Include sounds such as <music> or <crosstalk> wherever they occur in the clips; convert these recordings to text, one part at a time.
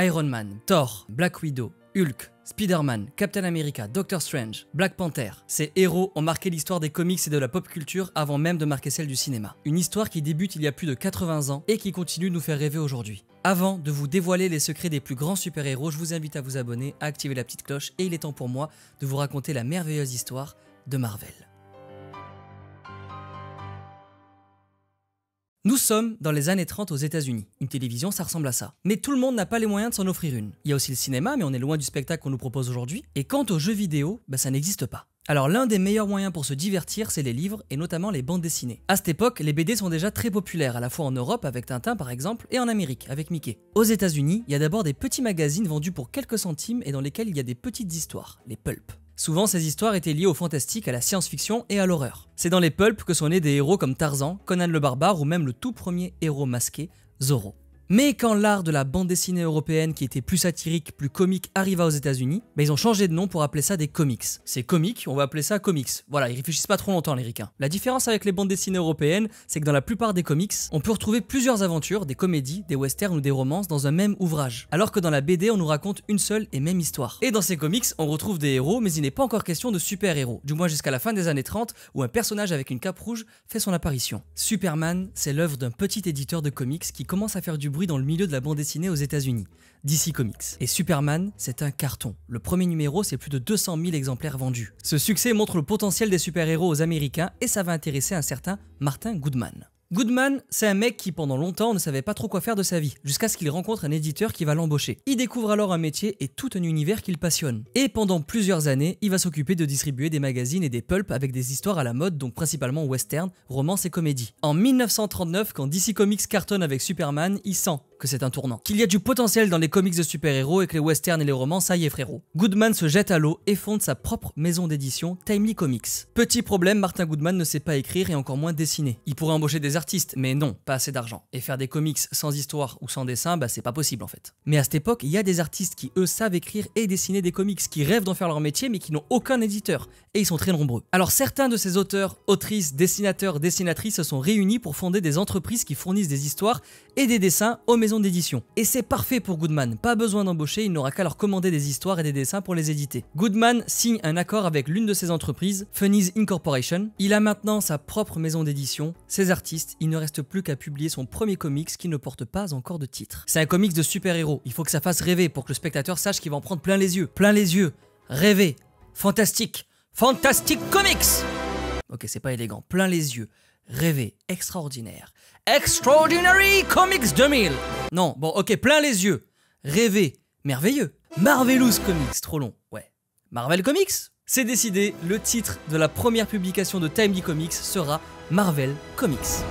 Iron Man, Thor, Black Widow, Hulk, Spider-Man, Captain America, Doctor Strange, Black Panther, ces héros ont marqué l'histoire des comics et de la pop culture avant même de marquer celle du cinéma. Une histoire qui débute il y a plus de 80 ans et qui continue de nous faire rêver aujourd'hui. Avant de vous dévoiler les secrets des plus grands super-héros, je vous invite à vous abonner, à activer la petite cloche et il est temps pour moi de vous raconter la merveilleuse histoire de Marvel. Nous sommes dans les années 30 aux États-Unis. Une télévision, ça ressemble à ça. Mais tout le monde n'a pas les moyens de s'en offrir une. Il y a aussi le cinéma, mais on est loin du spectacle qu'on nous propose aujourd'hui. Et quant aux jeux vidéo, bah, ça n'existe pas. Alors l'un des meilleurs moyens pour se divertir, c'est les livres et notamment les bandes dessinées. À cette époque, les BD sont déjà très populaires, à la fois en Europe avec Tintin par exemple, et en Amérique avec Mickey. Aux États-Unis, il y a d'abord des petits magazines vendus pour quelques centimes et dans lesquels il y a des petites histoires, les pulps. Souvent, ces histoires étaient liées au fantastique, à la science-fiction et à l'horreur. C'est dans les pulps que sont nés des héros comme Tarzan, Conan le Barbare ou même le tout premier héros masqué, Zorro. Mais quand l'art de la bande dessinée européenne qui était plus satirique, plus comique arriva aux États-Unis, bah ils ont changé de nom pour appeler ça des comics. C'est comique, on va appeler ça comics. Voilà, ils réfléchissent pas trop longtemps les ricains. La différence avec les bandes dessinées européennes, c'est que dans la plupart des comics, on peut retrouver plusieurs aventures, des comédies, des westerns ou des romances dans un même ouvrage. Alors que dans la BD, on nous raconte une seule et même histoire. Et dans ces comics, on retrouve des héros, mais il n'est pas encore question de super-héros, du moins jusqu'à la fin des années 30 où un personnage avec une cape rouge fait son apparition. Superman, c'est l'œuvre d'un petit éditeur de comics qui commence à faire du bruit dans le milieu de la bande dessinée aux États-Unis, DC Comics. Et Superman, c'est un carton. Le premier numéro, c'est plus de 200 000 exemplaires vendus. Ce succès montre le potentiel des super-héros aux Américains et ça va intéresser un certain Martin Goodman. Goodman, c'est un mec qui pendant longtemps ne savait pas trop quoi faire de sa vie, jusqu'à ce qu'il rencontre un éditeur qui va l'embaucher. Il découvre alors un métier et tout un univers qu'il passionne. Et pendant plusieurs années, il va s'occuper de distribuer des magazines et des pulps avec des histoires à la mode, donc principalement western, romances et comédies. En 1939, quand DC Comics cartonne avec Superman, il sent que c'est un tournant. Qu'il y a du potentiel dans les comics de super-héros et que les westerns et les romans, ça y est frérot. Goodman se jette à l'eau et fonde sa propre maison d'édition, Timely Comics. Petit problème, Martin Goodman ne sait pas écrire et encore moins dessiner. Il pourrait embaucher des artistes, mais non, pas assez d'argent. Et faire des comics sans histoire ou sans dessin, bah c'est pas possible en fait. Mais à cette époque, il y a des artistes qui eux savent écrire et dessiner des comics, qui rêvent d'en faire leur métier mais qui n'ont aucun éditeur, et ils sont très nombreux. Alors certains de ces auteurs, autrices, dessinateurs, dessinatrices se sont réunis pour fonder des entreprises qui fournissent des histoires et des dessins aux maisons d'édition. Et c'est parfait pour Goodman, pas besoin d'embaucher, il n'aura qu'à leur commander des histoires et des dessins pour les éditer. Goodman signe un accord avec l'une de ses entreprises, Funnies Incorporation. Il a maintenant sa propre maison d'édition, ses artistes, il ne reste plus qu'à publier son premier comics qui ne porte pas encore de titre. C'est un comics de super-héros, il faut que ça fasse rêver pour que le spectateur sache qu'il va en prendre plein les yeux. Plein les yeux, rêver, fantastique, fantastique comics Ok, c'est pas élégant, plein les yeux, rêver, extraordinaire. Extraordinary Comics 2000. Non, bon, ok, plein les yeux. Rêver, merveilleux. Marvelous Comics, trop long, ouais. Marvel Comics C'est décidé, le titre de la première publication de Timely Comics sera Marvel Comics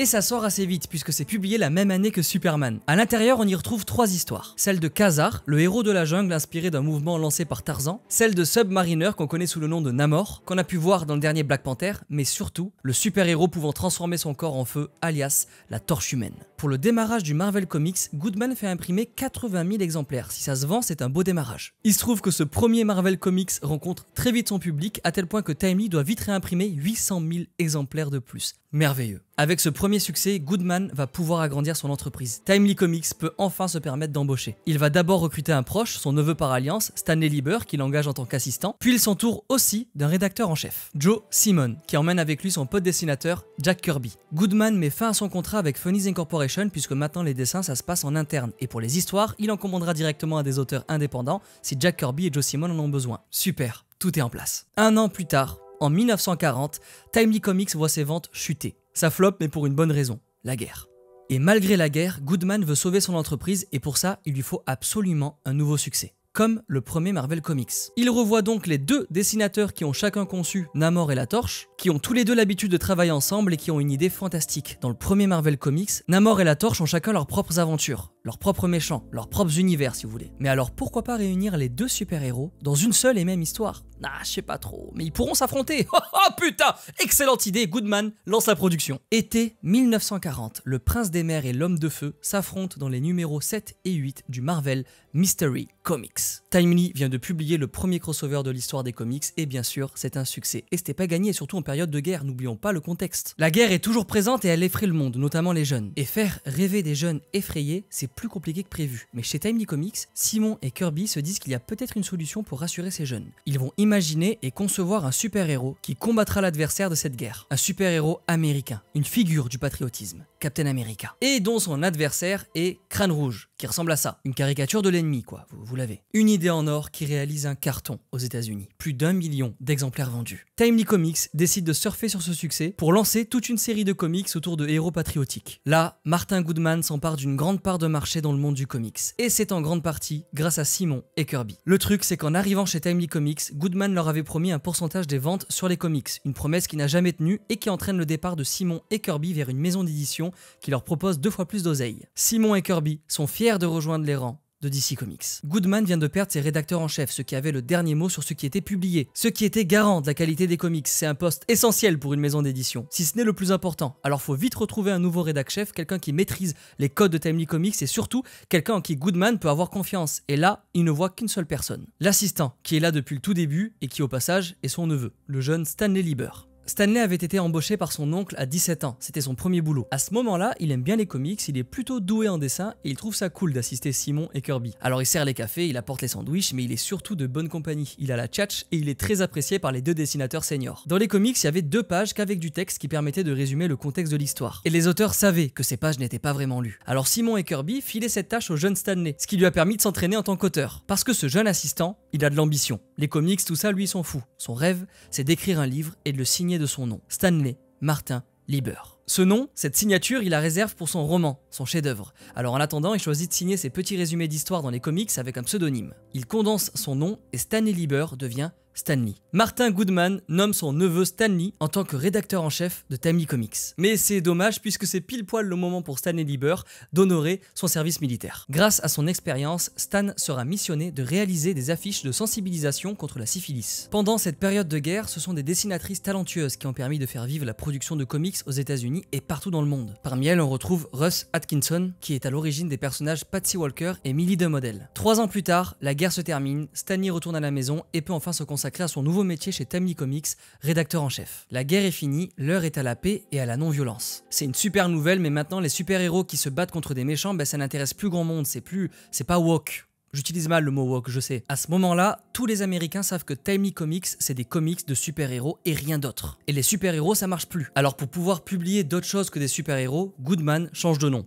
et ça sort assez vite puisque c'est publié la même année que Superman. À l'intérieur, on y retrouve trois histoires. Celle de Khazar, le héros de la jungle inspiré d'un mouvement lancé par Tarzan, celle de Submariner qu'on connaît sous le nom de Namor, qu'on a pu voir dans le dernier Black Panther, mais surtout le super-héros pouvant transformer son corps en feu, alias la torche humaine. Pour le démarrage du Marvel Comics, Goodman fait imprimer 80 000 exemplaires. Si ça se vend, c'est un beau démarrage. Il se trouve que ce premier Marvel Comics rencontre très vite son public à tel point que Timely doit vite réimprimer 800 000 exemplaires de plus. Merveilleux. Avec ce succès, Goodman va pouvoir agrandir son entreprise. Timely Comics peut enfin se permettre d'embaucher. Il va d'abord recruter un proche, son neveu par alliance, Stanley Lieber, qu'il engage en tant qu'assistant, puis il s'entoure aussi d'un rédacteur en chef, Joe Simon, qui emmène avec lui son pote dessinateur, Jack Kirby. Goodman met fin à son contrat avec Funnies Incorporation puisque maintenant les dessins ça se passe en interne, et pour les histoires, il en commandera directement à des auteurs indépendants si Jack Kirby et Joe Simon en ont besoin. Super, tout est en place. Un an plus tard, en 1940, Timely Comics voit ses ventes chuter. Ça floppe, mais pour une bonne raison, la guerre. Et malgré la guerre, Goodman veut sauver son entreprise et pour ça, il lui faut absolument un nouveau succès, comme le premier Marvel Comics. Il revoit donc les deux dessinateurs qui ont chacun conçu Namor et la Torche, qui ont tous les deux l'habitude de travailler ensemble et qui ont une idée fantastique. Dans le premier Marvel Comics, Namor et la Torche ont chacun leurs propres aventures leurs propres méchants, leurs propres univers si vous voulez. Mais alors pourquoi pas réunir les deux super-héros dans une seule et même histoire Ah, je sais pas trop, mais ils pourront s'affronter <laughs> oh, oh, putain Excellente idée, Goodman lance la production. Été 1940, le prince des mers et l'homme de feu s'affrontent dans les numéros 7 et 8 du Marvel Mystery Comics. Timely vient de publier le premier crossover de l'histoire des comics et bien sûr, c'est un succès. Et c'était pas gagné, surtout en période de guerre, n'oublions pas le contexte. La guerre est toujours présente et elle effraie le monde, notamment les jeunes. Et faire rêver des jeunes effrayés, c'est plus compliqué que prévu, mais chez Timely Comics, Simon et Kirby se disent qu'il y a peut-être une solution pour rassurer ces jeunes. Ils vont imaginer et concevoir un super-héros qui combattra l'adversaire de cette guerre. Un super-héros américain, une figure du patriotisme, Captain America, et dont son adversaire est Crâne Rouge, qui ressemble à ça. Une caricature de l'ennemi, quoi, vous, l'avez. Une idée en or qui réalise un carton aux États-Unis. Plus d'un million d'exemplaires vendus. Timely Comics décide de surfer sur ce succès pour lancer toute une série de comics autour de héros patriotiques. Là, Martin Goodman s'empare d'une grande part de marché dans le monde du comics. Et c'est en grande partie grâce à Simon et Kirby. Le truc, c'est qu'en arrivant chez Timely Comics, Goodman leur avait promis un pourcentage des ventes sur les comics, une promesse qui n'a jamais tenue et qui entraîne le départ de Simon et Kirby vers une maison d'édition qui leur propose deux fois plus d'oseille. Simon et Kirby sont fiers de rejoindre les rangs de DC Comics. Goodman vient de perdre ses rédacteurs en chef, ce qui avait le dernier mot sur ce qui était publié, ce qui était garant de la qualité des comics. C'est un poste essentiel pour une maison d'édition, si ce n'est le plus important. Alors faut vite retrouver un nouveau rédacteur chef, quelqu'un qui maîtrise les codes de Timely Comics et surtout quelqu'un en qui Goodman peut avoir confiance. Et là, il ne voit qu'une seule personne. L'assistant, qui est là depuis le tout début et qui au passage est son neveu, le jeune Stanley Lieber. Stanley avait été embauché par son oncle à 17 ans, c'était son premier boulot. À ce moment-là, il aime bien les comics, il est plutôt doué en dessin et il trouve ça cool d'assister Simon et Kirby. Alors il sert les cafés, il apporte les sandwichs, mais il est surtout de bonne compagnie. Il a la tchatch et il est très apprécié par les deux dessinateurs seniors. Dans les comics, il y avait deux pages qu'avec du texte qui permettait de résumer le contexte de l'histoire. Et les auteurs savaient que ces pages n'étaient pas vraiment lues. Alors Simon et Kirby filaient cette tâche au jeune Stanley, ce qui lui a permis de s'entraîner en tant qu'auteur. Parce que ce jeune assistant, il a de l'ambition. Les comics, tout ça, lui, sont fous. Son rêve, c'est d'écrire un livre et de le signer de son nom, Stanley Martin Lieber. Ce nom, cette signature, il la réserve pour son roman, son chef-d'œuvre. Alors en attendant, il choisit de signer ses petits résumés d'histoire dans les comics avec un pseudonyme. Il condense son nom et Stanley Lieber devient Stanley. Martin Goodman nomme son neveu Stanley en tant que rédacteur en chef de Tammy Comics. Mais c'est dommage puisque c'est pile poil le moment pour Stanley Lieber d'honorer son service militaire. Grâce à son expérience, Stan sera missionné de réaliser des affiches de sensibilisation contre la syphilis. Pendant cette période de guerre, ce sont des dessinatrices talentueuses qui ont permis de faire vivre la production de comics aux États-Unis et partout dans le monde. Parmi elles, on retrouve Russ Atkinson, qui est à l'origine des personnages Patsy Walker et Millie de Model. Trois ans plus tard, la guerre se termine, Stanley retourne à la maison et peut enfin se consacrer a son nouveau métier chez Timely Comics, rédacteur en chef. La guerre est finie, l'heure est à la paix et à la non-violence. C'est une super nouvelle, mais maintenant les super-héros qui se battent contre des méchants, ben ça n'intéresse plus grand monde, c'est plus... c'est pas woke. J'utilise mal le mot woke, je sais. À ce moment-là, tous les Américains savent que Timely Comics, c'est des comics de super-héros et rien d'autre. Et les super-héros, ça marche plus. Alors pour pouvoir publier d'autres choses que des super-héros, Goodman change de nom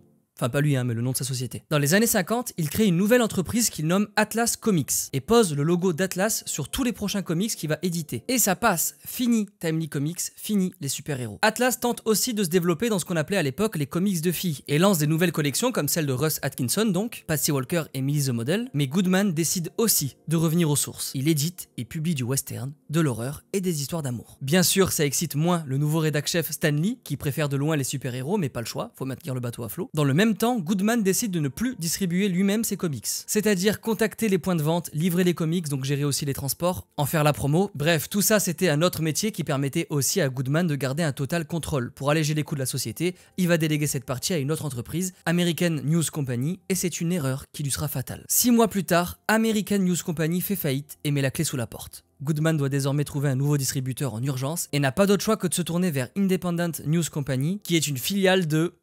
pas lui, hein, mais le nom de sa société. Dans les années 50, il crée une nouvelle entreprise qu'il nomme Atlas Comics et pose le logo d'Atlas sur tous les prochains comics qu'il va éditer. Et ça passe. Fini Timely Comics, fini les super-héros. Atlas tente aussi de se développer dans ce qu'on appelait à l'époque les comics de filles et lance des nouvelles collections comme celle de Russ Atkinson, donc, Patsy Walker et Millie the Model. Mais Goodman décide aussi de revenir aux sources. Il édite et publie du western, de l'horreur et des histoires d'amour. Bien sûr, ça excite moins le nouveau rédac chef Stanley, qui préfère de loin les super-héros, mais pas le choix, faut maintenir le bateau à flot. Dans le même temps, Goodman décide de ne plus distribuer lui-même ses comics. C'est-à-dire contacter les points de vente, livrer les comics, donc gérer aussi les transports, en faire la promo. Bref, tout ça c'était un autre métier qui permettait aussi à Goodman de garder un total contrôle. Pour alléger les coûts de la société, il va déléguer cette partie à une autre entreprise, American News Company, et c'est une erreur qui lui sera fatale. Six mois plus tard, American News Company fait faillite et met la clé sous la porte. Goodman doit désormais trouver un nouveau distributeur en urgence et n'a pas d'autre choix que de se tourner vers Independent News Company, qui est une filiale de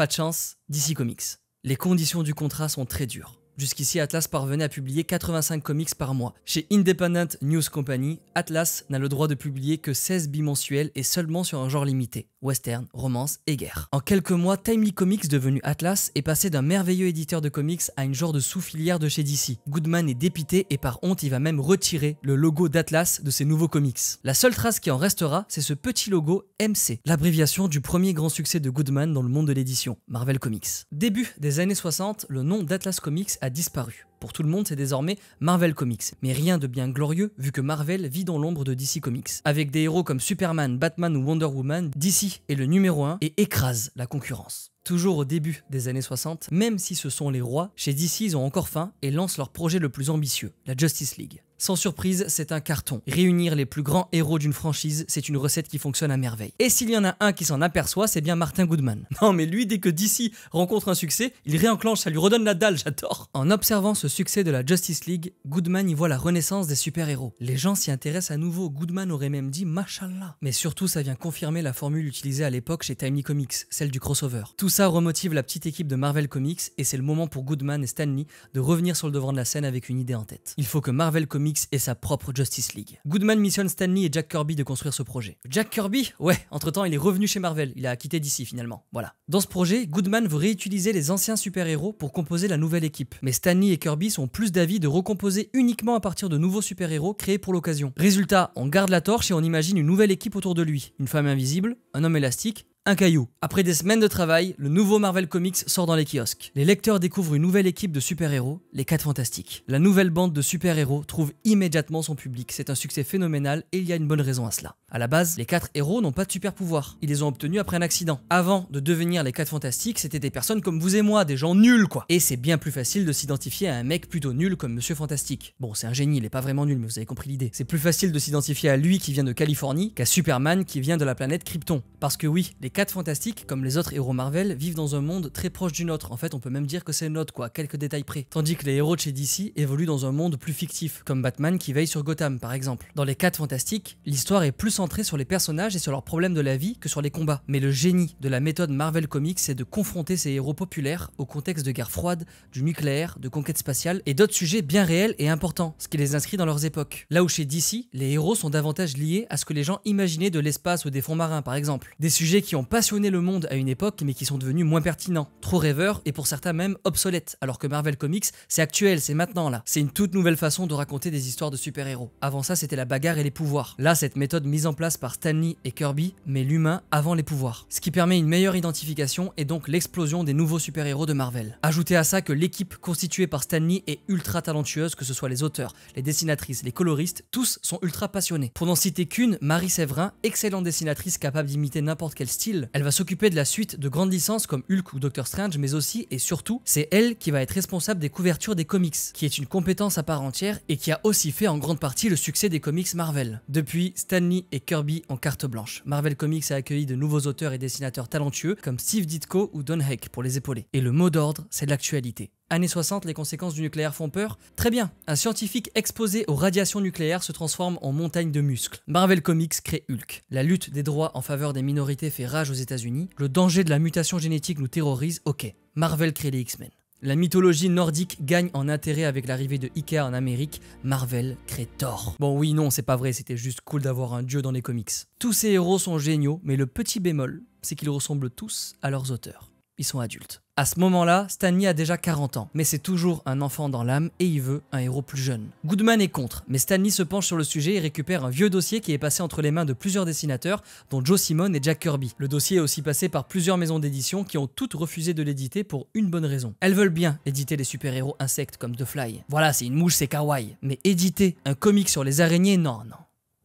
pas de chance, DC Comics. Les conditions du contrat sont très dures. Jusqu'ici, Atlas parvenait à publier 85 comics par mois. Chez Independent News Company, Atlas n'a le droit de publier que 16 bimensuels et seulement sur un genre limité, western, romance et guerre. En quelques mois, Timely Comics, devenu Atlas, est passé d'un merveilleux éditeur de comics à une genre de sous-filière de chez DC. Goodman est dépité et par honte, il va même retirer le logo d'Atlas de ses nouveaux comics. La seule trace qui en restera, c'est ce petit logo MC, l'abréviation du premier grand succès de Goodman dans le monde de l'édition, Marvel Comics. Début des années 60, le nom d'Atlas Comics a disparu. Pour tout le monde, c'est désormais Marvel Comics. Mais rien de bien glorieux, vu que Marvel vit dans l'ombre de DC Comics. Avec des héros comme Superman, Batman ou Wonder Woman, DC est le numéro 1 et écrase la concurrence toujours au début des années 60, même si ce sont les rois, chez DC ils ont encore faim et lancent leur projet le plus ambitieux, la Justice League. Sans surprise, c'est un carton. Réunir les plus grands héros d'une franchise, c'est une recette qui fonctionne à merveille. Et s'il y en a un qui s'en aperçoit, c'est bien Martin Goodman. <laughs> Non mais lui, dès que DC rencontre un succès, il réenclenche, ça lui redonne la dalle, j'adore. En observant ce succès de la Justice League, Goodman y voit la renaissance des super-héros. Les gens s'y intéressent à nouveau, Goodman aurait même dit Mashallah. Mais surtout, ça vient confirmer la formule utilisée à l'époque chez Timely Comics, celle du crossover. Tout ça remotive la petite équipe de Marvel Comics et c'est le moment pour Goodman et Stanley de revenir sur le devant de la scène avec une idée en tête. Il faut que Marvel Comics ait sa propre Justice League. Goodman missionne Stanley et Jack Kirby de construire ce projet. Jack Kirby Ouais, entre-temps il est revenu chez Marvel, il a quitté d'ici finalement. Voilà. Dans ce projet, Goodman veut réutiliser les anciens super-héros pour composer la nouvelle équipe. Mais Stanley et Kirby sont plus d'avis de recomposer uniquement à partir de nouveaux super-héros créés pour l'occasion. Résultat, on garde la torche et on imagine une nouvelle équipe autour de lui. Une femme invisible, un homme élastique, un caillou. Après des semaines de travail, le nouveau Marvel Comics sort dans les kiosques. Les lecteurs découvrent une nouvelle équipe de super-héros, les 4 Fantastiques. La nouvelle bande de super-héros trouve immédiatement son public. C'est un succès phénoménal et il y a une bonne raison à cela. À la base, les 4 héros n'ont pas de super-pouvoirs. Ils les ont obtenus après un accident. Avant de devenir les 4 Fantastiques, c'était des personnes comme vous et moi, des gens nuls quoi. Et c'est bien plus facile de s'identifier à un mec plutôt nul comme Monsieur Fantastique. Bon, c'est un génie, il est pas vraiment nul, mais vous avez compris l'idée. C'est plus facile de s'identifier à lui qui vient de Californie qu'à Superman qui vient de la planète Krypton. Parce que oui, les les 4 fantastiques, comme les autres héros Marvel, vivent dans un monde très proche du nôtre. En fait, on peut même dire que c'est le nôtre, quoi, quelques détails près. Tandis que les héros de chez DC évoluent dans un monde plus fictif, comme Batman qui veille sur Gotham, par exemple. Dans les 4 fantastiques, l'histoire est plus centrée sur les personnages et sur leurs problèmes de la vie que sur les combats. Mais le génie de la méthode Marvel Comics, c'est de confronter ces héros populaires au contexte de guerre froide, du nucléaire, de conquête spatiale et d'autres sujets bien réels et importants, ce qui les inscrit dans leurs époques. Là où chez DC, les héros sont davantage liés à ce que les gens imaginaient de l'espace ou des fonds marins, par exemple. Des sujets qui ont passionné le monde à une époque mais qui sont devenus moins pertinents, trop rêveurs et pour certains même obsolètes, alors que Marvel Comics c'est actuel, c'est maintenant là. C'est une toute nouvelle façon de raconter des histoires de super-héros. Avant ça c'était la bagarre et les pouvoirs. Là cette méthode mise en place par Stanley et Kirby met l'humain avant les pouvoirs, ce qui permet une meilleure identification et donc l'explosion des nouveaux super-héros de Marvel. Ajoutez à ça que l'équipe constituée par Stanley est ultra talentueuse, que ce soit les auteurs, les dessinatrices, les coloristes, tous sont ultra passionnés. Pour n'en citer qu'une, Marie Séverin, excellente dessinatrice capable d'imiter n'importe quel style, elle va s'occuper de la suite de grandes licences comme Hulk ou Doctor Strange, mais aussi et surtout, c'est elle qui va être responsable des couvertures des comics, qui est une compétence à part entière et qui a aussi fait en grande partie le succès des comics Marvel. Depuis, Stanley et Kirby en carte blanche. Marvel Comics a accueilli de nouveaux auteurs et dessinateurs talentueux comme Steve Ditko ou Don Heck pour les épauler. Et le mot d'ordre, c'est l'actualité. Années 60, les conséquences du nucléaire font peur Très bien, un scientifique exposé aux radiations nucléaires se transforme en montagne de muscles. Marvel Comics crée Hulk. La lutte des droits en faveur des minorités fait rage aux États-Unis. Le danger de la mutation génétique nous terrorise, ok. Marvel crée les X-Men. La mythologie nordique gagne en intérêt avec l'arrivée de Ikea en Amérique, Marvel crée Thor. Bon oui non, c'est pas vrai, c'était juste cool d'avoir un dieu dans les comics. Tous ces héros sont géniaux, mais le petit bémol, c'est qu'ils ressemblent tous à leurs auteurs. Ils sont adultes. À ce moment-là, Stanley a déjà 40 ans, mais c'est toujours un enfant dans l'âme et il veut un héros plus jeune. Goodman est contre, mais Stanley se penche sur le sujet et récupère un vieux dossier qui est passé entre les mains de plusieurs dessinateurs, dont Joe Simon et Jack Kirby. Le dossier est aussi passé par plusieurs maisons d'édition qui ont toutes refusé de l'éditer pour une bonne raison. Elles veulent bien éditer les super-héros insectes comme The Fly. Voilà, c'est une mouche, c'est kawaii. Mais éditer un comic sur les araignées, non, non.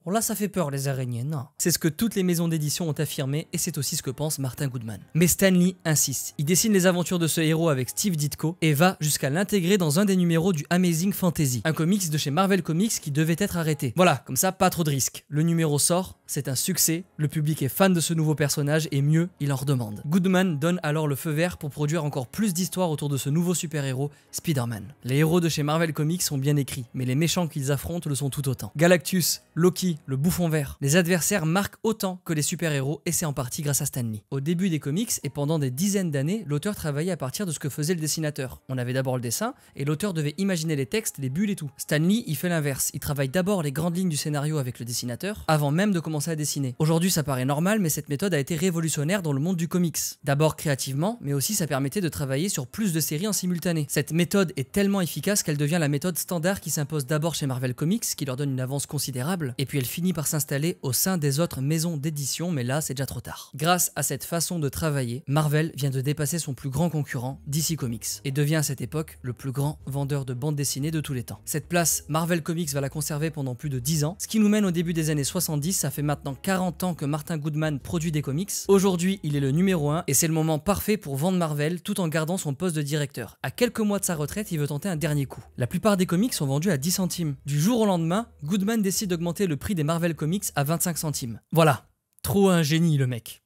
Bon là ça fait peur les araignées, non. C'est ce que toutes les maisons d'édition ont affirmé et c'est aussi ce que pense Martin Goodman. Mais Stanley insiste, il dessine les aventures de ce héros avec Steve Ditko et va jusqu'à l'intégrer dans un des numéros du Amazing Fantasy, un comics de chez Marvel Comics qui devait être arrêté. Voilà, comme ça pas trop de risques. Le numéro sort, c'est un succès, le public est fan de ce nouveau personnage et mieux, il en redemande. Goodman donne alors le feu vert pour produire encore plus d'histoires autour de ce nouveau super-héros, Spider-Man. Les héros de chez Marvel Comics sont bien écrits, mais les méchants qu'ils affrontent le sont tout autant. Galactus, Loki, le bouffon vert, les adversaires marquent autant que les super-héros et c'est en partie grâce à Stanley. Au début des comics et pendant des dizaines d'années, l'auteur travaillait à partir de ce que faisait le dessinateur. On avait d'abord le dessin et l'auteur devait imaginer les textes, les bulles et tout. Lee il fait l'inverse, il travaille d'abord les grandes lignes du scénario avec le dessinateur avant même de commencer à dessiner. Aujourd'hui, ça paraît normal, mais cette méthode a été révolutionnaire dans le monde du comics. D'abord créativement, mais aussi ça permettait de travailler sur plus de séries en simultané. Cette méthode est tellement efficace qu'elle devient la méthode standard qui s'impose d'abord chez Marvel Comics, qui leur donne une avance considérable, et puis elle finit par s'installer au sein des autres maisons d'édition, mais là, c'est déjà trop tard. Grâce à cette façon de travailler, Marvel vient de dépasser son plus grand concurrent, DC Comics, et devient à cette époque le plus grand vendeur de bandes dessinées de tous les temps. Cette place, Marvel Comics va la conserver pendant plus de 10 ans, ce qui nous mène au début des années 70, ça fait maintenant 40 ans que Martin Goodman produit des comics. Aujourd'hui, il est le numéro 1 et c'est le moment parfait pour vendre Marvel tout en gardant son poste de directeur. À quelques mois de sa retraite, il veut tenter un dernier coup. La plupart des comics sont vendus à 10 centimes. Du jour au lendemain, Goodman décide d'augmenter le prix des Marvel Comics à 25 centimes. Voilà, trop un génie le mec.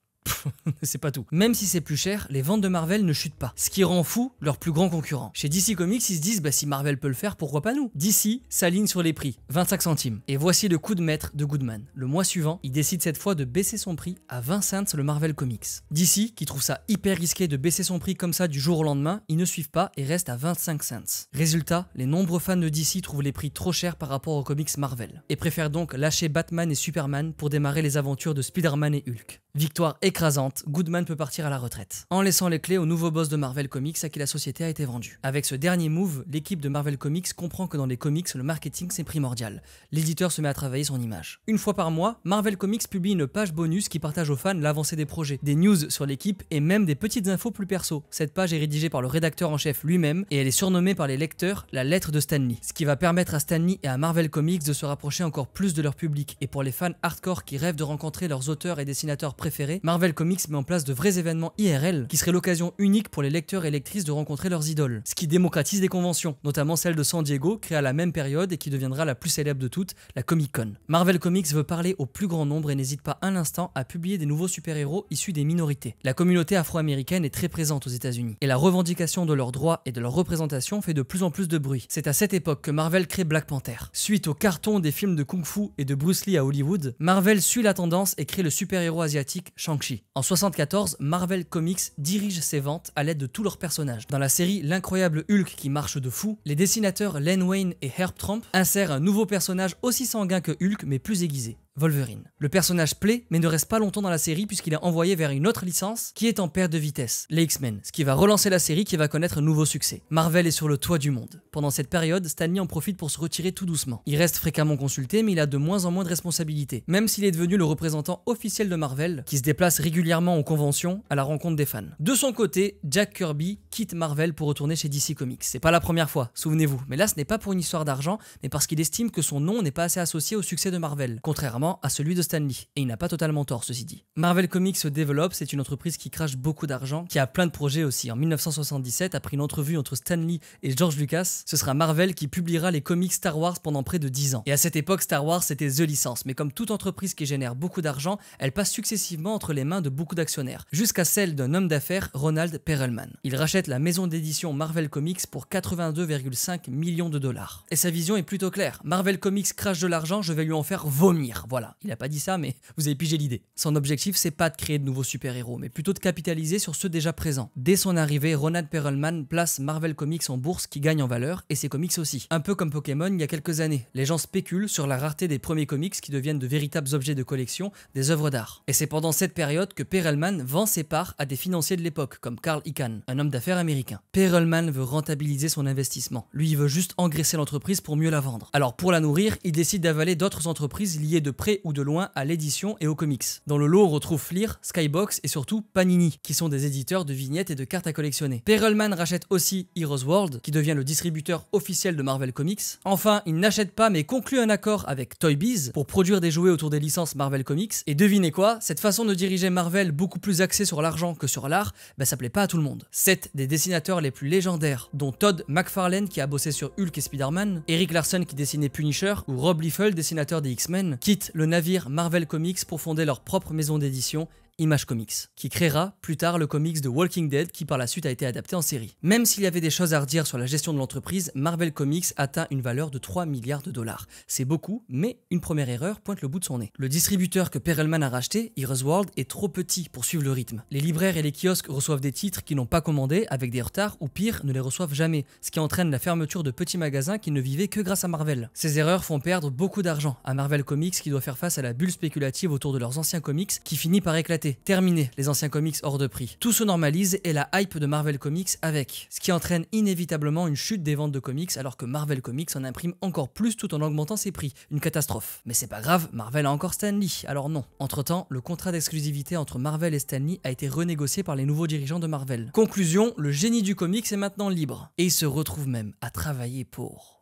<laughs> c'est pas tout. Même si c'est plus cher, les ventes de Marvel ne chutent pas, ce qui rend fou leur plus grand concurrent. Chez DC Comics, ils se disent bah si Marvel peut le faire, pourquoi pas nous DC s'aligne sur les prix, 25 centimes. Et voici le coup de maître de Goodman. Le mois suivant, il décide cette fois de baisser son prix à 20 cents le Marvel Comics. DC, qui trouve ça hyper risqué de baisser son prix comme ça du jour au lendemain, ils ne suivent pas et restent à 25 cents. Résultat, les nombreux fans de DC trouvent les prix trop chers par rapport aux comics Marvel et préfèrent donc lâcher Batman et Superman pour démarrer les aventures de Spider-Man et Hulk. Victoire écrasante, Goodman peut partir à la retraite, en laissant les clés au nouveau boss de Marvel Comics à qui la société a été vendue. Avec ce dernier move, l'équipe de Marvel Comics comprend que dans les comics, le marketing c'est primordial. L'éditeur se met à travailler son image. Une fois par mois, Marvel Comics publie une page bonus qui partage aux fans l'avancée des projets, des news sur l'équipe et même des petites infos plus perso. Cette page est rédigée par le rédacteur en chef lui-même et elle est surnommée par les lecteurs la lettre de Stanley, ce qui va permettre à Stanley et à Marvel Comics de se rapprocher encore plus de leur public. Et pour les fans hardcore qui rêvent de rencontrer leurs auteurs et dessinateurs préférés, Marvel Comics met en place de vrais événements IRL qui seraient l'occasion unique pour les lecteurs et lectrices de rencontrer leurs idoles, ce qui démocratise des conventions, notamment celle de San Diego créée à la même période et qui deviendra la plus célèbre de toutes, la Comic Con. Marvel Comics veut parler au plus grand nombre et n'hésite pas un instant à publier des nouveaux super-héros issus des minorités. La communauté afro-américaine est très présente aux États-Unis et la revendication de leurs droits et de leur représentation fait de plus en plus de bruit. C'est à cette époque que Marvel crée Black Panther. Suite au carton des films de Kung Fu et de Bruce Lee à Hollywood, Marvel suit la tendance et crée le super-héros asiatique Shang-Chi. En 1974, Marvel Comics dirige ses ventes à l'aide de tous leurs personnages. Dans la série L'incroyable Hulk qui marche de fou, les dessinateurs Len Wayne et Herb Trump insèrent un nouveau personnage aussi sanguin que Hulk mais plus aiguisé. Wolverine. Le personnage plaît, mais ne reste pas longtemps dans la série puisqu'il est envoyé vers une autre licence qui est en perte de vitesse, les X-Men, ce qui va relancer la série qui va connaître un nouveau succès. Marvel est sur le toit du monde. Pendant cette période, Stan Lee en profite pour se retirer tout doucement. Il reste fréquemment consulté, mais il a de moins en moins de responsabilités, même s'il est devenu le représentant officiel de Marvel, qui se déplace régulièrement aux conventions à la rencontre des fans. De son côté, Jack Kirby quitte Marvel pour retourner chez DC Comics. C'est pas la première fois, souvenez-vous, mais là ce n'est pas pour une histoire d'argent, mais parce qu'il estime que son nom n'est pas assez associé au succès de Marvel, contrairement à celui de Stanley. Et il n'a pas totalement tort, ceci dit. Marvel Comics se développe, c'est une entreprise qui crache beaucoup d'argent, qui a plein de projets aussi. En 1977, après une entrevue entre Stanley et George Lucas, ce sera Marvel qui publiera les comics Star Wars pendant près de 10 ans. Et à cette époque, Star Wars c'était The Licence, mais comme toute entreprise qui génère beaucoup d'argent, elle passe successivement entre les mains de beaucoup d'actionnaires, jusqu'à celle d'un homme d'affaires, Ronald Perelman. Il rachète la maison d'édition Marvel Comics pour 82,5 millions de dollars. Et sa vision est plutôt claire. Marvel Comics crache de l'argent, je vais lui en faire vomir. Voilà, il n'a pas dit ça, mais <laughs> vous avez pigé l'idée. Son objectif, c'est pas de créer de nouveaux super-héros, mais plutôt de capitaliser sur ceux déjà présents. Dès son arrivée, Ronald Perelman place Marvel Comics en bourse qui gagne en valeur, et ses comics aussi. Un peu comme Pokémon il y a quelques années, les gens spéculent sur la rareté des premiers comics qui deviennent de véritables objets de collection, des œuvres d'art. Et c'est pendant cette période que Perelman vend ses parts à des financiers de l'époque, comme Carl Icahn, un homme d'affaires américain. Perelman veut rentabiliser son investissement. Lui, il veut juste engraisser l'entreprise pour mieux la vendre. Alors pour la nourrir, il décide d'avaler d'autres entreprises liées de près ou de loin à l'édition et aux comics. Dans le lot, on retrouve Fleer, Skybox et surtout Panini, qui sont des éditeurs de vignettes et de cartes à collectionner. Perelman rachète aussi Heroes World, qui devient le distributeur officiel de Marvel Comics. Enfin, il n'achète pas mais conclut un accord avec Toy pour produire des jouets autour des licences Marvel Comics. Et devinez quoi, cette façon de diriger Marvel beaucoup plus axée sur l'argent que sur l'art, ça ben, ça plaît pas à tout le monde. Sept des dessinateurs les plus légendaires, dont Todd McFarlane qui a bossé sur Hulk et Spider-Man, Eric Larson qui dessinait Punisher ou Rob Liefeld dessinateur des X-Men, quitte le navire Marvel Comics pour fonder leur propre maison d'édition Image Comics, qui créera plus tard le comics de Walking Dead qui par la suite a été adapté en série. Même s'il y avait des choses à redire sur la gestion de l'entreprise, Marvel Comics atteint une valeur de 3 milliards de dollars. C'est beaucoup, mais une première erreur pointe le bout de son nez. Le distributeur que Perelman a racheté, Heroes World, est trop petit pour suivre le rythme. Les libraires et les kiosques reçoivent des titres qu'ils n'ont pas commandés avec des retards ou pire, ne les reçoivent jamais, ce qui entraîne la fermeture de petits magasins qui ne vivaient que grâce à Marvel. Ces erreurs font perdre beaucoup d'argent à Marvel Comics qui doit faire face à la bulle spéculative autour de leurs anciens comics qui finit par éclater Terminé, les anciens comics hors de prix. Tout se normalise et la hype de Marvel Comics avec, ce qui entraîne inévitablement une chute des ventes de comics alors que Marvel Comics en imprime encore plus tout en augmentant ses prix. Une catastrophe. Mais c'est pas grave, Marvel a encore Stanley, alors non. Entre-temps, le contrat d'exclusivité entre Marvel et Stanley a été renégocié par les nouveaux dirigeants de Marvel. Conclusion, le génie du comics est maintenant libre. Et il se retrouve même à travailler pour...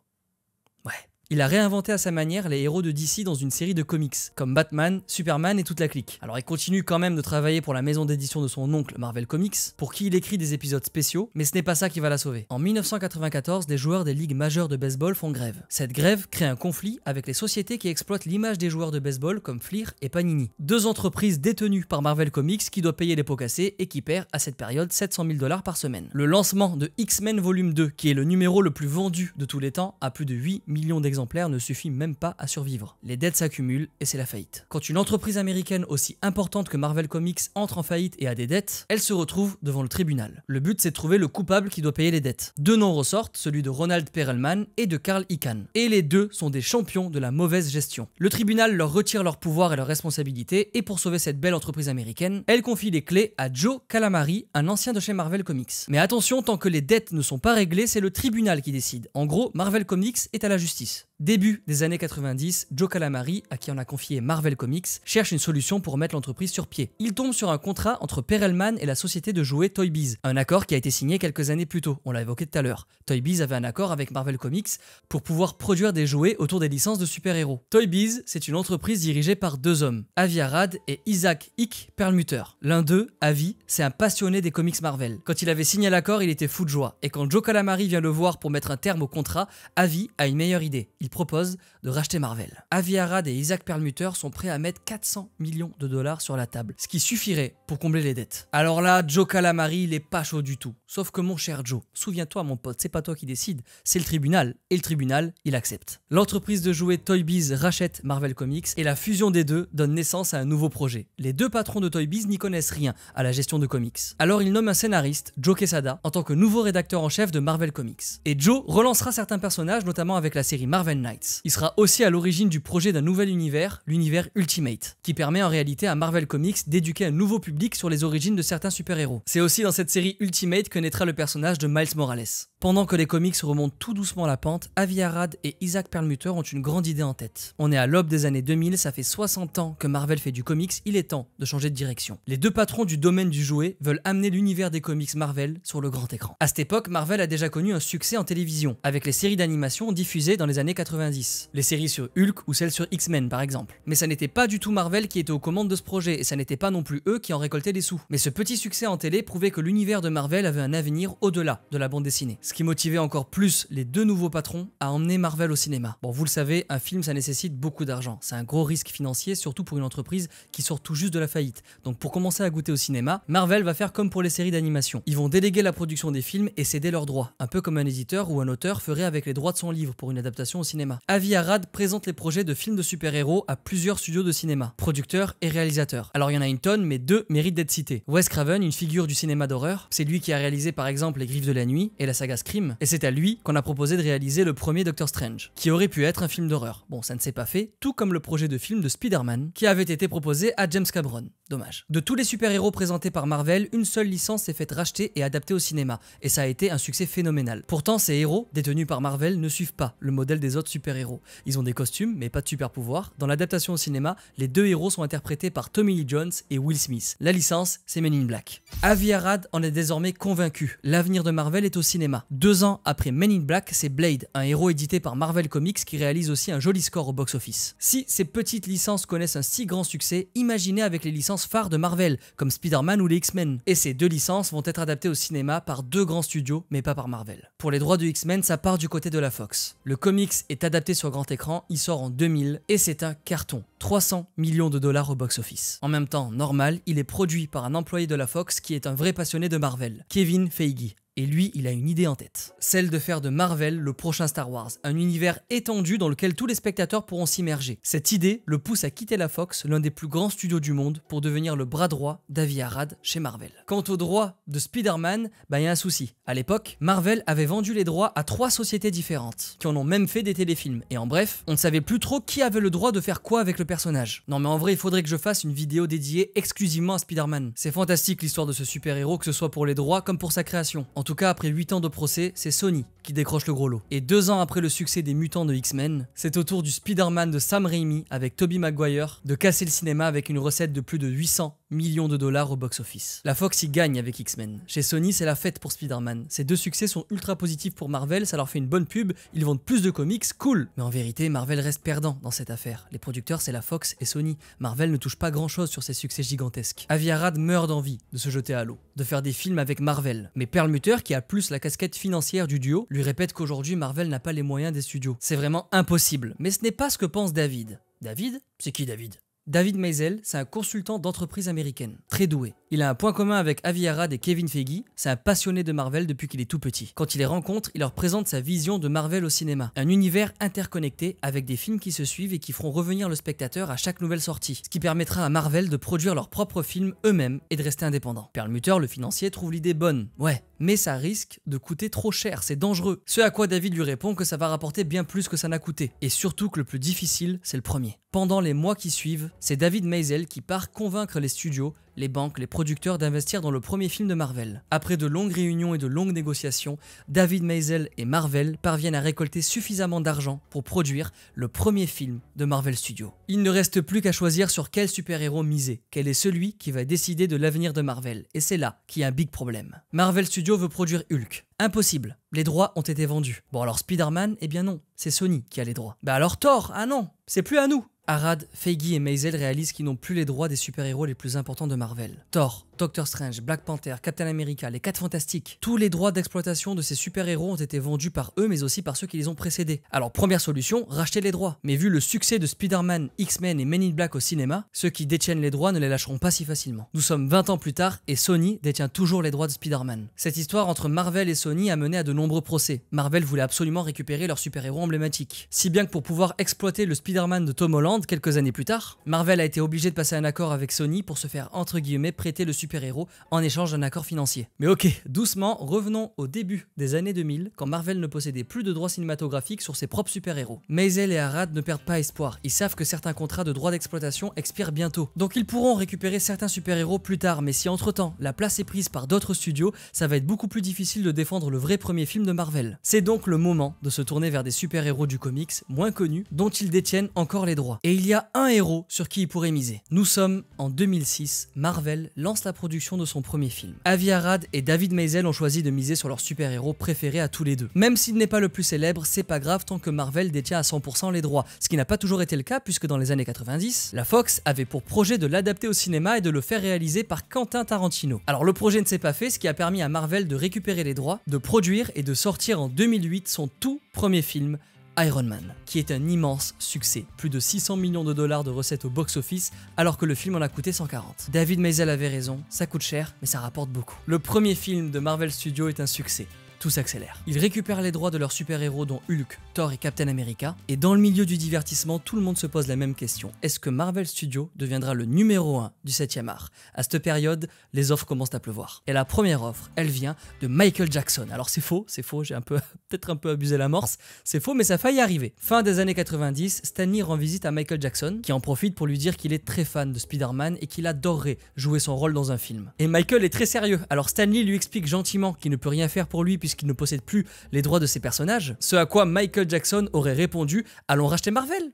Il a réinventé à sa manière les héros de DC dans une série de comics, comme Batman, Superman et toute la clique. Alors il continue quand même de travailler pour la maison d'édition de son oncle Marvel Comics, pour qui il écrit des épisodes spéciaux, mais ce n'est pas ça qui va la sauver. En 1994, des joueurs des ligues majeures de baseball font grève. Cette grève crée un conflit avec les sociétés qui exploitent l'image des joueurs de baseball comme Fleer et Panini, deux entreprises détenues par Marvel Comics qui doit payer les pots cassés et qui perd à cette période 700 000 dollars par semaine. Le lancement de X-Men Volume 2, qui est le numéro le plus vendu de tous les temps, a plus de 8 millions d'exemplaires ne suffit même pas à survivre. Les dettes s'accumulent et c'est la faillite. Quand une entreprise américaine aussi importante que Marvel Comics entre en faillite et a des dettes, elle se retrouve devant le tribunal. Le but c'est de trouver le coupable qui doit payer les dettes. Deux noms ressortent, celui de Ronald Perelman et de Carl Icahn. Et les deux sont des champions de la mauvaise gestion. Le tribunal leur retire leur pouvoir et leurs responsabilités et pour sauver cette belle entreprise américaine, elle confie les clés à Joe Calamari, un ancien de chez Marvel Comics. Mais attention, tant que les dettes ne sont pas réglées, c'est le tribunal qui décide. En gros, Marvel Comics est à la justice. Début des années 90, Joe Calamari, à qui on a confié Marvel Comics, cherche une solution pour mettre l'entreprise sur pied. Il tombe sur un contrat entre Perelman et la société de jouets Toy Biz, un accord qui a été signé quelques années plus tôt, on l'a évoqué tout à l'heure. Toy Biz avait un accord avec Marvel Comics pour pouvoir produire des jouets autour des licences de super-héros. Toy Biz, c'est une entreprise dirigée par deux hommes, Avi Arad et Isaac Hick Perlmutter. L'un d'eux, Avi, c'est un passionné des comics Marvel. Quand il avait signé l'accord, il était fou de joie, et quand Joe Calamari vient le voir pour mettre un terme au contrat, Avi a une meilleure idée propose de racheter Marvel. Avi et Isaac Perlmutter sont prêts à mettre 400 millions de dollars sur la table, ce qui suffirait pour combler les dettes. Alors là, Joe Calamari, il est pas chaud du tout. Sauf que mon cher Joe, souviens-toi mon pote, c'est pas toi qui décide, c'est le tribunal. Et le tribunal, il accepte. L'entreprise de jouets Toy Biz rachète Marvel Comics et la fusion des deux donne naissance à un nouveau projet. Les deux patrons de Toy Biz n'y connaissent rien à la gestion de comics. Alors ils nomment un scénariste, Joe Quesada, en tant que nouveau rédacteur en chef de Marvel Comics. Et Joe relancera certains personnages, notamment avec la série Marvel il sera aussi à l'origine du projet d'un nouvel univers, l'univers Ultimate, qui permet en réalité à Marvel Comics d'éduquer un nouveau public sur les origines de certains super-héros. C'est aussi dans cette série Ultimate que naîtra le personnage de Miles Morales. Pendant que les comics remontent tout doucement la pente, Avi Arad et Isaac Perlmutter ont une grande idée en tête. On est à l'aube des années 2000, ça fait 60 ans que Marvel fait du comics, il est temps de changer de direction. Les deux patrons du domaine du jouet veulent amener l'univers des comics Marvel sur le grand écran. À cette époque, Marvel a déjà connu un succès en télévision, avec les séries d'animation diffusées dans les années 90. Les séries sur Hulk ou celles sur X-Men par exemple. Mais ça n'était pas du tout Marvel qui était aux commandes de ce projet, et ça n'était pas non plus eux qui en récoltaient des sous. Mais ce petit succès en télé prouvait que l'univers de Marvel avait un avenir au-delà de la bande dessinée ce qui motivait encore plus les deux nouveaux patrons à emmener Marvel au cinéma. Bon, vous le savez, un film, ça nécessite beaucoup d'argent. C'est un gros risque financier, surtout pour une entreprise qui sort tout juste de la faillite. Donc pour commencer à goûter au cinéma, Marvel va faire comme pour les séries d'animation. Ils vont déléguer la production des films et céder leurs droits, un peu comme un éditeur ou un auteur ferait avec les droits de son livre pour une adaptation au cinéma. Avi Arad présente les projets de films de super-héros à plusieurs studios de cinéma, producteurs et réalisateurs. Alors il y en a une tonne, mais deux méritent d'être cités. Wes Craven, une figure du cinéma d'horreur, c'est lui qui a réalisé par exemple Les Griffes de la Nuit et la saga Scream, et c'est à lui qu'on a proposé de réaliser le premier Doctor Strange, qui aurait pu être un film d'horreur. Bon, ça ne s'est pas fait, tout comme le projet de film de Spider-Man, qui avait été proposé à James Cameron. Dommage. De tous les super-héros présentés par Marvel, une seule licence s'est faite racheter et adapter au cinéma, et ça a été un succès phénoménal. Pourtant, ces héros, détenus par Marvel, ne suivent pas le modèle des autres super-héros. Ils ont des costumes, mais pas de super-pouvoirs. Dans l'adaptation au cinéma, les deux héros sont interprétés par Tommy Lee Jones et Will Smith. La licence, c'est Men in Black. Avi Arad en est désormais convaincu. L'avenir de Marvel est au cinéma. Deux ans après Men in Black, c'est Blade, un héros édité par Marvel Comics qui réalise aussi un joli score au box-office. Si ces petites licences connaissent un si grand succès, imaginez avec les licences phares de Marvel, comme Spider-Man ou les X-Men. Et ces deux licences vont être adaptées au cinéma par deux grands studios, mais pas par Marvel. Pour les droits de X-Men, ça part du côté de la Fox. Le comics est adapté sur grand écran, il sort en 2000, et c'est un carton. 300 millions de dollars au box-office. En même temps, normal, il est produit par un employé de la Fox qui est un vrai passionné de Marvel, Kevin Feige. Et lui, il a une idée en tête. Celle de faire de Marvel le prochain Star Wars, un univers étendu dans lequel tous les spectateurs pourront s'immerger. Cette idée le pousse à quitter la Fox, l'un des plus grands studios du monde, pour devenir le bras droit d'Avi Arad chez Marvel. Quant aux droits de Spider-Man, bah il y a un souci. À l'époque, Marvel avait vendu les droits à trois sociétés différentes, qui en ont même fait des téléfilms. Et en bref, on ne savait plus trop qui avait le droit de faire quoi avec le personnage. Non mais en vrai, il faudrait que je fasse une vidéo dédiée exclusivement à Spider-Man. C'est fantastique l'histoire de ce super-héros, que ce soit pour les droits comme pour sa création. En tout cas, après 8 ans de procès, c'est Sony qui décroche le gros lot. Et deux ans après le succès des mutants de X-Men, c'est au tour du Spider-Man de Sam Raimi avec Tobey Maguire de casser le cinéma avec une recette de plus de 800 millions de dollars au box-office. La Fox y gagne avec X-Men. Chez Sony, c'est la fête pour Spider-Man. Ces deux succès sont ultra positifs pour Marvel, ça leur fait une bonne pub, ils vendent plus de comics, cool Mais en vérité, Marvel reste perdant dans cette affaire. Les producteurs, c'est la Fox et Sony. Marvel ne touche pas grand-chose sur ces succès gigantesques. Aviarad meurt d'envie de se jeter à l'eau, de faire des films avec Marvel. Mais Perlmutter, qui a plus la casquette financière du duo, lui répète qu'aujourd'hui, Marvel n'a pas les moyens des studios. C'est vraiment impossible. Mais ce n'est pas ce que pense David. David C'est qui David David Maisel, c'est un consultant d'entreprise américaine, très doué. Il a un point commun avec Avi Arad et Kevin Feige, c'est un passionné de Marvel depuis qu'il est tout petit. Quand il les rencontre, il leur présente sa vision de Marvel au cinéma, un univers interconnecté avec des films qui se suivent et qui feront revenir le spectateur à chaque nouvelle sortie, ce qui permettra à Marvel de produire leurs propres films eux-mêmes et de rester indépendants. Perlmutter, le financier, trouve l'idée bonne, ouais, mais ça risque de coûter trop cher, c'est dangereux. Ce à quoi David lui répond que ça va rapporter bien plus que ça n'a coûté, et surtout que le plus difficile, c'est le premier. Pendant les mois qui suivent, c'est David Maisel qui part convaincre les studios, les banques, les producteurs d'investir dans le premier film de Marvel. Après de longues réunions et de longues négociations, David Maisel et Marvel parviennent à récolter suffisamment d'argent pour produire le premier film de Marvel Studios. Il ne reste plus qu'à choisir sur quel super-héros miser, quel est celui qui va décider de l'avenir de Marvel, et c'est là qu'il y a un big problème. Marvel Studios veut produire Hulk. Impossible, les droits ont été vendus. Bon alors Spider-Man, eh bien non, c'est Sony qui a les droits. Bah alors Thor, ah non, c'est plus à nous, Arad, Feige et Maisel réalisent qu'ils n'ont plus les droits des super-héros les plus importants de Marvel. Thor, Doctor Strange, Black Panther, Captain America, les 4 Fantastiques. Tous les droits d'exploitation de ces super-héros ont été vendus par eux, mais aussi par ceux qui les ont précédés. Alors, première solution, racheter les droits. Mais vu le succès de Spider-Man, X-Men et Men in Black au cinéma, ceux qui détiennent les droits ne les lâcheront pas si facilement. Nous sommes 20 ans plus tard et Sony détient toujours les droits de Spider-Man. Cette histoire entre Marvel et Sony a mené à de nombreux procès. Marvel voulait absolument récupérer leur super-héros emblématique. Si bien que pour pouvoir exploiter le Spider-Man de Tom Holland quelques années plus tard, Marvel a été obligé de passer un accord avec Sony pour se faire entre guillemets prêter le super super-héros en échange d'un accord financier. Mais ok, doucement, revenons au début des années 2000, quand Marvel ne possédait plus de droits cinématographiques sur ses propres super-héros. Maisel et Arad ne perdent pas espoir, ils savent que certains contrats de droits d'exploitation expirent bientôt, donc ils pourront récupérer certains super-héros plus tard, mais si entre-temps la place est prise par d'autres studios, ça va être beaucoup plus difficile de défendre le vrai premier film de Marvel. C'est donc le moment de se tourner vers des super-héros du comics, moins connus, dont ils détiennent encore les droits. Et il y a un héros sur qui ils pourraient miser. Nous sommes en 2006, Marvel lance la production de son premier film. Avi Arad et David Maisel ont choisi de miser sur leur super-héros préféré à tous les deux. Même s'il n'est pas le plus célèbre, c'est pas grave tant que Marvel détient à 100% les droits, ce qui n'a pas toujours été le cas puisque dans les années 90, la Fox avait pour projet de l'adapter au cinéma et de le faire réaliser par Quentin Tarantino. Alors le projet ne s'est pas fait, ce qui a permis à Marvel de récupérer les droits, de produire et de sortir en 2008 son tout premier film, Iron Man, qui est un immense succès, plus de 600 millions de dollars de recettes au box-office, alors que le film en a coûté 140. David Maisel avait raison, ça coûte cher, mais ça rapporte beaucoup. Le premier film de Marvel Studios est un succès, tout s'accélère. Ils récupèrent les droits de leurs super-héros dont Hulk, Thor et Captain America, et dans le milieu du divertissement, tout le monde se pose la même question. Est-ce que Marvel Studios deviendra le numéro 1 du 7e art À cette période, les offres commencent à pleuvoir. Et la première offre, elle vient de Michael Jackson. Alors c'est faux, c'est faux, j'ai un peu <laughs> peut-être un peu abusé l'amorce, c'est faux mais ça faille arriver. Fin des années 90, Stanley rend visite à Michael Jackson qui en profite pour lui dire qu'il est très fan de Spider-Man et qu'il adorerait jouer son rôle dans un film. Et Michael est très sérieux. Alors Stanley lui explique gentiment qu'il ne peut rien faire pour lui puisqu'il ne possède plus les droits de ses personnages, ce à quoi Michael Jackson aurait répondu « Allons racheter Marvel !»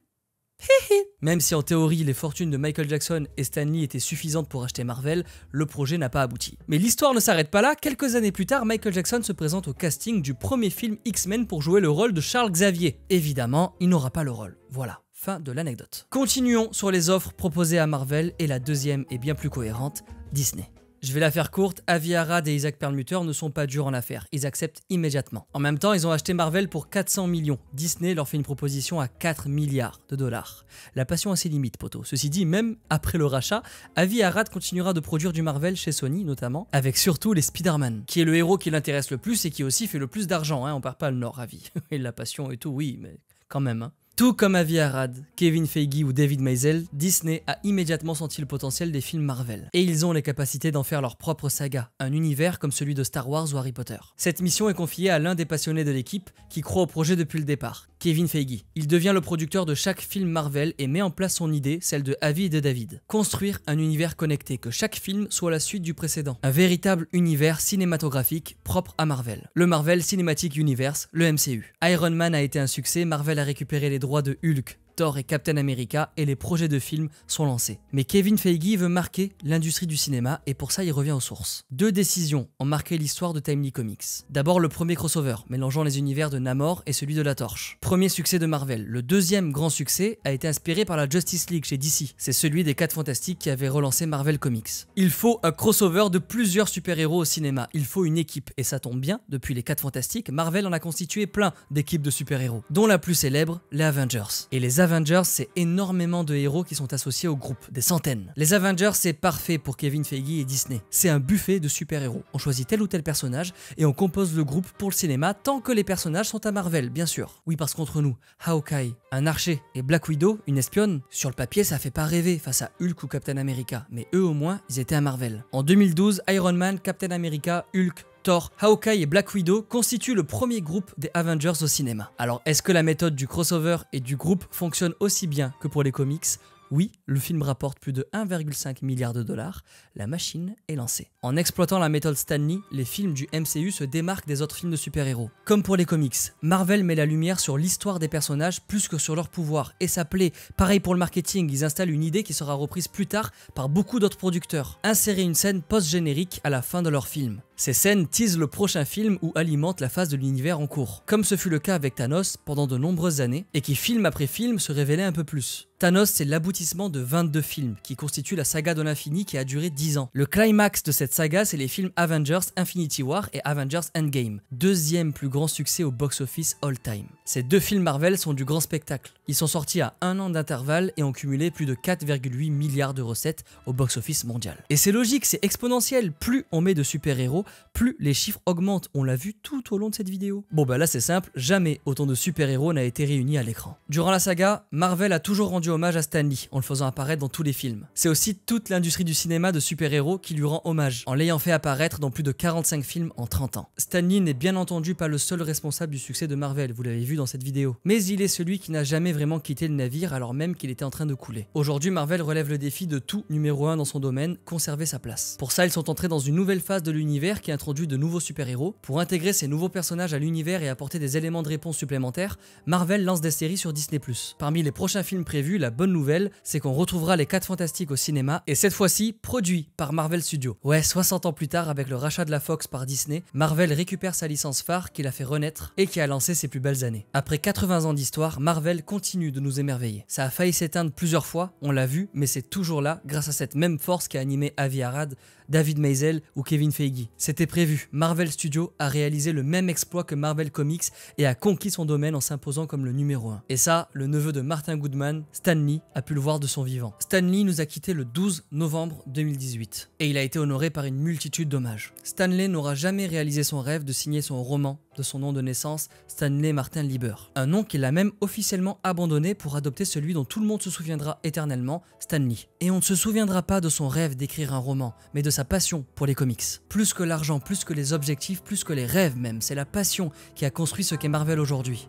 <laughs> Même si en théorie les fortunes de Michael Jackson et Stanley étaient suffisantes pour racheter Marvel, le projet n'a pas abouti. Mais l'histoire ne s'arrête pas là, quelques années plus tard, Michael Jackson se présente au casting du premier film X-Men pour jouer le rôle de Charles Xavier. Évidemment, il n'aura pas le rôle. Voilà. Fin de l'anecdote. Continuons sur les offres proposées à Marvel et la deuxième est bien plus cohérente, Disney. Je vais la faire courte, Avi Arad et Isaac Perlmutter ne sont pas durs en affaires, ils acceptent immédiatement. En même temps, ils ont acheté Marvel pour 400 millions, Disney leur fait une proposition à 4 milliards de dollars. La passion a ses limites, poteau. Ceci dit, même après le rachat, Avi Arad continuera de produire du Marvel chez Sony notamment, avec surtout les Spider-Man, qui est le héros qui l'intéresse le plus et qui aussi fait le plus d'argent, hein, on part pas le nord, Avi. <laughs> et la passion et tout, oui, mais quand même. Hein. Tout comme Avi Arad, Kevin Feige ou David Meisel, Disney a immédiatement senti le potentiel des films Marvel. Et ils ont les capacités d'en faire leur propre saga, un univers comme celui de Star Wars ou Harry Potter. Cette mission est confiée à l'un des passionnés de l'équipe qui croit au projet depuis le départ, Kevin Feige. Il devient le producteur de chaque film Marvel et met en place son idée, celle de Avi et de David. Construire un univers connecté, que chaque film soit la suite du précédent. Un véritable univers cinématographique propre à Marvel. Le Marvel Cinematic Universe, le MCU. Iron Man a été un succès, Marvel a récupéré les droit de Hulk Thor et Captain America et les projets de films sont lancés. Mais Kevin Feige veut marquer l'industrie du cinéma et pour ça il revient aux sources. Deux décisions ont marqué l'histoire de Timely Comics. D'abord le premier crossover, mélangeant les univers de Namor et celui de la Torche. Premier succès de Marvel. Le deuxième grand succès a été inspiré par la Justice League chez DC. C'est celui des 4 Fantastiques qui avait relancé Marvel Comics. Il faut un crossover de plusieurs super-héros au cinéma. Il faut une équipe et ça tombe bien, depuis les 4 Fantastiques, Marvel en a constitué plein d'équipes de super-héros, dont la plus célèbre, les Avengers. Et les Avengers, c'est énormément de héros qui sont associés au groupe, des centaines. Les Avengers, c'est parfait pour Kevin Feige et Disney. C'est un buffet de super-héros. On choisit tel ou tel personnage et on compose le groupe pour le cinéma tant que les personnages sont à Marvel, bien sûr. Oui, parce qu'entre nous, Hawkeye, un archer, et Black Widow, une espionne, sur le papier, ça fait pas rêver face à Hulk ou Captain America, mais eux au moins, ils étaient à Marvel. En 2012, Iron Man, Captain America, Hulk, Thor, Hawkeye et Black Widow constituent le premier groupe des Avengers au cinéma. Alors est-ce que la méthode du crossover et du groupe fonctionne aussi bien que pour les comics oui, le film rapporte plus de 1,5 milliard de dollars, la machine est lancée. En exploitant la méthode Stanley, les films du MCU se démarquent des autres films de super-héros. Comme pour les comics, Marvel met la lumière sur l'histoire des personnages plus que sur leur pouvoir et sa plaît, Pareil pour le marketing, ils installent une idée qui sera reprise plus tard par beaucoup d'autres producteurs. Insérer une scène post-générique à la fin de leur film. Ces scènes teasent le prochain film ou alimentent la phase de l'univers en cours, comme ce fut le cas avec Thanos pendant de nombreuses années, et qui film après film se révélait un peu plus. Thanos, c'est l'aboutissement de 22 films, qui constituent la saga de l'infini qui a duré 10 ans. Le climax de cette saga, c'est les films Avengers Infinity War et Avengers Endgame, deuxième plus grand succès au box-office all-time. Ces deux films Marvel sont du grand spectacle. Ils sont sortis à un an d'intervalle et ont cumulé plus de 4,8 milliards de recettes au box-office mondial. Et c'est logique, c'est exponentiel, plus on met de super-héros, plus les chiffres augmentent. On l'a vu tout au long de cette vidéo. Bon bah là c'est simple, jamais autant de super-héros n'a été réuni à l'écran. Durant la saga, Marvel a toujours rendu hommage à Stan Lee en le faisant apparaître dans tous les films. C'est aussi toute l'industrie du cinéma de super-héros qui lui rend hommage en l'ayant fait apparaître dans plus de 45 films en 30 ans. Stan Lee n'est bien entendu pas le seul responsable du succès de Marvel, vous l'avez vu dans cette vidéo, mais il est celui qui n'a jamais vraiment quitté le navire alors même qu'il était en train de couler. Aujourd'hui, Marvel relève le défi de tout numéro 1 dans son domaine, conserver sa place. Pour ça, ils sont entrés dans une nouvelle phase de l'univers qui introduit de nouveaux super-héros. Pour intégrer ces nouveaux personnages à l'univers et apporter des éléments de réponse supplémentaires, Marvel lance des séries sur Disney+. Parmi les prochains films prévus, la bonne nouvelle, c'est qu'on retrouvera les 4 Fantastiques au cinéma, et cette fois-ci, produit par Marvel Studios. Ouais, 60 ans plus tard, avec le rachat de la Fox par Disney, Marvel récupère sa licence phare qui l'a fait renaître et qui a lancé ses plus belles années. Après 80 ans d'histoire, Marvel continue de nous émerveiller. Ça a failli s'éteindre plusieurs fois, on l'a vu, mais c'est toujours là grâce à cette même force qui a animé Avi Arad David Maisel ou Kevin Feige. C'était prévu. Marvel Studios a réalisé le même exploit que Marvel Comics et a conquis son domaine en s'imposant comme le numéro 1. Et ça, le neveu de Martin Goodman, Stanley, a pu le voir de son vivant. Stan Lee nous a quittés le 12 novembre 2018 et il a été honoré par une multitude d'hommages. Stanley n'aura jamais réalisé son rêve de signer son roman de son nom de naissance, Stanley Martin Lieber. Un nom qu'il a même officiellement abandonné pour adopter celui dont tout le monde se souviendra éternellement, Stanley. Et on ne se souviendra pas de son rêve d'écrire un roman, mais de sa passion pour les comics. Plus que l'argent, plus que les objectifs, plus que les rêves même, c'est la passion qui a construit ce qu'est Marvel aujourd'hui.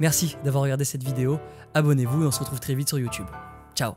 Merci d'avoir regardé cette vidéo, abonnez-vous et on se retrouve très vite sur YouTube. Ciao